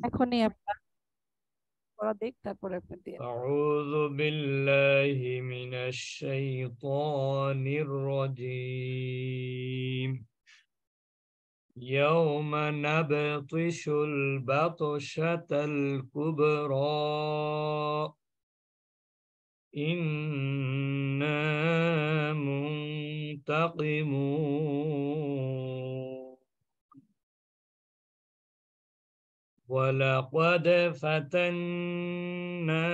أعوذ بالله من الشيطان الرجيم يوم نبطش البطشة الكبرى إنا منتقمون ولقد فتنا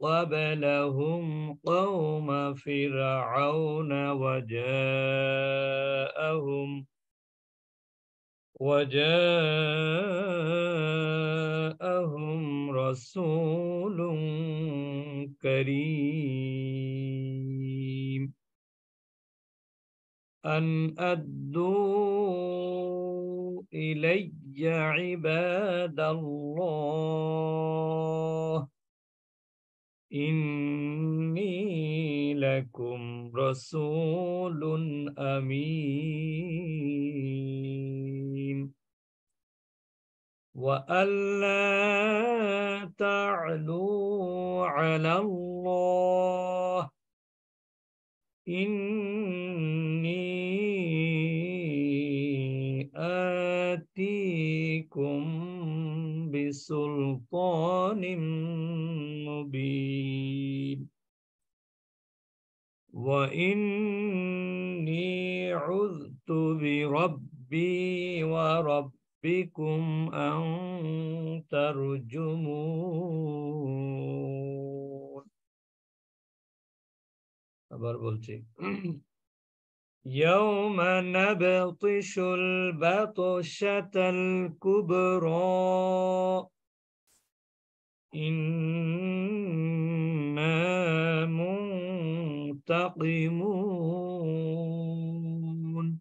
قبلهم قوم فرعون وجاءهم وجاءهم رسول كريم أن أدوا إلي عباد الله إني لكم رسول أمين وألا تعلوا على الله بسلطان مبين وإني عذت بربي وربكم أن ترجمون আবার বলছি يوم نبطش البطشة الكبرى إنا منتقمون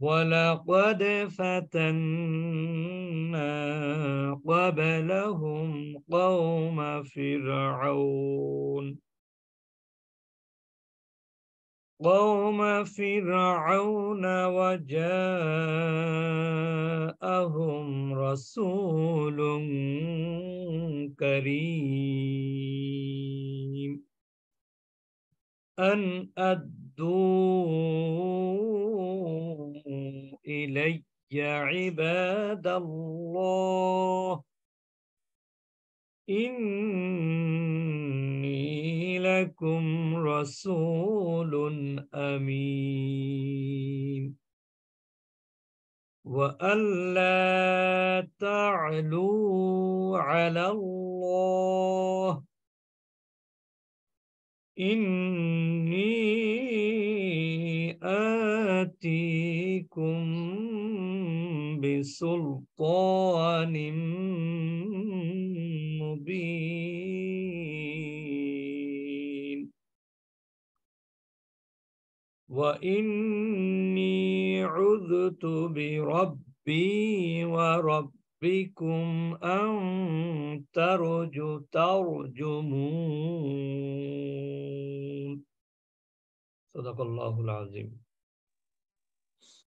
ولقد فتنا قبلهم قوم فرعون قوم فرعون وجاءهم رسول كريم أن أدوا إلي عباد الله إن لكم رسول أمين وألا تعلوا على الله إني آتيكم بسلطان مبين وإني عذت بربي وربكم أن ترج ترجمون صدق الله العظيم